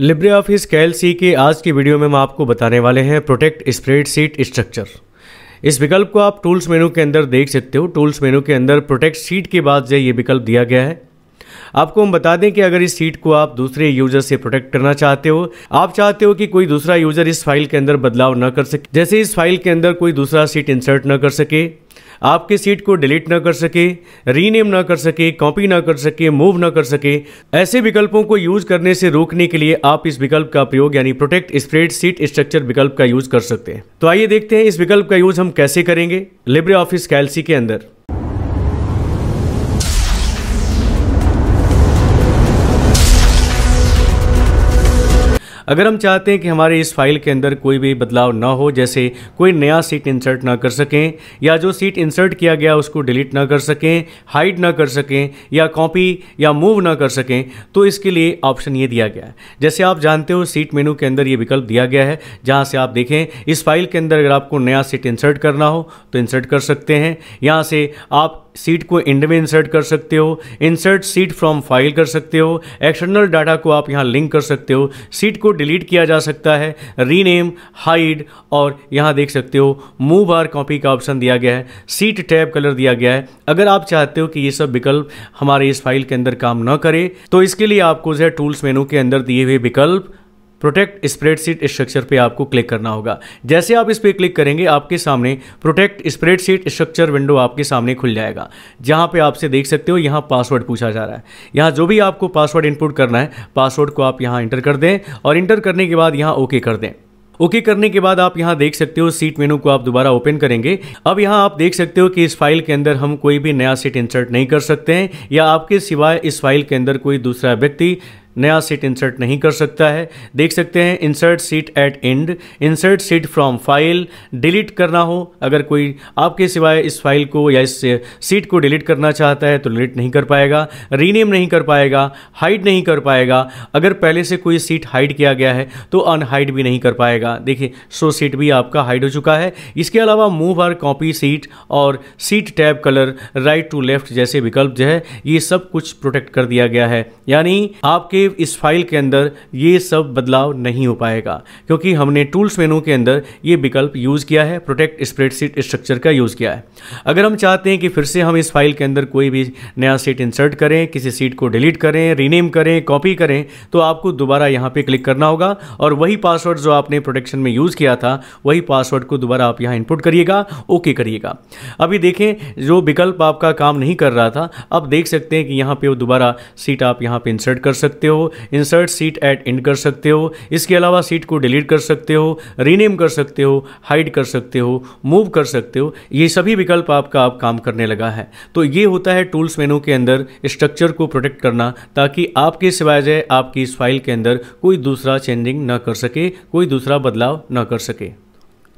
Libre office कैल सी के आज की वीडियो में हम आपको बताने वाले हैं प्रोटेक्ट स्प्रेड सीट स्ट्रक्चर इस विकल्प को आप टूल्स मेनू के अंदर देख सकते हो टूल्स मेनू के अंदर प्रोटेक्ट सीट के बाद जो ये विकल्प दिया गया है आपको हम बता दें कि अगर इस सीट को आप दूसरे यूजर से प्रोटेक्ट करना चाहते हो आप चाहते हो कि कोई दूसरा यूजर इस फाइल के अंदर बदलाव न कर सके जैसे इस फाइल के अंदर कोई दूसरा सीट इंसर्ट न कर सके आपके सीट को डिलीट ना कर सके रीनेम ना कर सके कॉपी ना कर सके मूव ना कर सके ऐसे विकल्पों को यूज करने से रोकने के लिए आप इस विकल्प का प्रयोग यानी प्रोटेक्ट स्प्रेड सीट स्ट्रक्चर विकल्प का यूज कर सकते हैं तो आइए देखते हैं इस विकल्प का यूज हम कैसे करेंगे लिब्रे ऑफिस कैलसी के अंदर अगर हम चाहते हैं कि हमारे इस फाइल के अंदर कोई भी बदलाव ना हो जैसे कोई नया सीट इंसर्ट ना कर सकें या जो सीट इंसर्ट किया गया उसको डिलीट ना कर सकें हाइड ना कर सकें या कॉपी या मूव ना कर सकें तो इसके लिए ऑप्शन ये दिया गया है जैसे आप जानते हो सीट मेनू के अंदर ये विकल्प दिया गया है जहाँ से आप देखें इस फाइल के अंदर अगर आपको नया सीट इंसर्ट करना हो तो इंसर्ट कर सकते हैं यहाँ से आप सीट को इंड में इंसर्ट कर सकते हो इंसर्ट सीट फ्रॉम फाइल कर सकते हो एक्सटर्नल डाटा को आप यहाँ लिंक कर सकते हो सीट को डिलीट किया जा सकता है रीनेम हाइड और यहाँ देख सकते हो मूव आर कॉपी का ऑप्शन दिया गया है सीट टैब कलर दिया गया है अगर आप चाहते हो कि ये सब विकल्प हमारे इस फाइल के अंदर काम न करे तो इसके लिए आपको जो है टूल्स मेनू के अंदर दिए हुए विकल्प प्रोटेक्ट स्प्रेडशीट स्ट्रक्चर पे आपको क्लिक करना होगा जैसे आप इस पर क्लिक करेंगे आपके सामने प्रोटेक्ट स्प्रेडशीट स्ट्रक्चर विंडो आपके सामने खुल जाएगा जहाँ पे आपसे देख सकते हो यहाँ पासवर्ड पूछा जा रहा है यहाँ जो भी आपको पासवर्ड इनपुट करना है पासवर्ड को आप यहाँ इंटर कर दें और इंटर करने के बाद यहाँ ओके कर दें ओके okay करने के बाद आप यहाँ देख सकते हो सीट मेनू को आप दोबारा ओपन करेंगे अब यहाँ आप देख सकते हो कि इस फाइल के अंदर हम कोई भी नया सीट इंसर्ट नहीं कर सकते हैं या आपके सिवाय इस फाइल के अंदर कोई दूसरा व्यक्ति नया सीट इंसर्ट नहीं कर सकता है देख सकते हैं insert sheet at end insert sheet from file delete करना हो अगर कोई आपके सिवाय इस फाइल को या इस सीट को डिलीट करना चाहता है तो डिलीट नहीं कर पाएगा रीनेम नहीं कर पाएगा हाइड नहीं कर पाएगा अगर पहले से कोई सीट हाइड किया गया है तो अनहाइड भी नहीं कर पाएगा देखिए सो सीट भी आपका हाइड हो चुका है इसके अलावा मूव आर कॉपी सीट और sheet tab colour right to left जैसे विकल्प जो है ये सब कुछ प्रोटेक्ट कर दिया गया है यानी आपके सिर्फ इस फाइल के अंदर ये सब बदलाव नहीं हो पाएगा क्योंकि हमने टूल्स मेनू के अंदर ये विकल्प यूज़ किया है प्रोटेक्ट स्प्रेडशीट स्ट्रक्चर का यूज़ किया है अगर हम चाहते हैं कि फिर से हम इस फाइल के अंदर कोई भी नया सीट इंसर्ट करें किसी सीट को डिलीट करें रीनेम करें कॉपी करें तो आपको दोबारा यहाँ पर क्लिक करना होगा और वही पासवर्ड जो आपने प्रोटेक्शन में यूज़ किया था वही पासवर्ड को दोबारा आप यहाँ इनपुट करिएगा ओके करिएगा अभी देखें जो विकल्प आपका काम नहीं कर रहा था अब देख सकते हैं कि यहाँ पर वो दोबारा सीट आप यहाँ पर इंसर्ट कर सकते हो हो इंसर्ट सीट एट इंड कर सकते हो इसके अलावा सीट को डिलीट कर सकते हो रीनेम कर सकते हो हाइड कर सकते हो मूव कर सकते हो ये सभी विकल्प आपका आप काम करने लगा है तो ये होता है टूल्स मेनू के अंदर स्ट्रक्चर को प्रोटेक्ट करना ताकि आपके सिवाय जाए आपकी इस फाइल के अंदर कोई दूसरा चेंजिंग ना कर सके कोई दूसरा बदलाव ना कर सके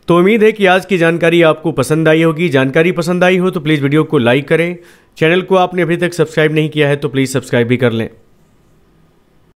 तो उम्मीद है कि आज की जानकारी आपको पसंद आई होगी जानकारी पसंद आई हो तो प्लीज़ वीडियो को लाइक करें चैनल को आपने अभी तक सब्सक्राइब नहीं किया है तो प्लीज़ सब्सक्राइब भी कर लें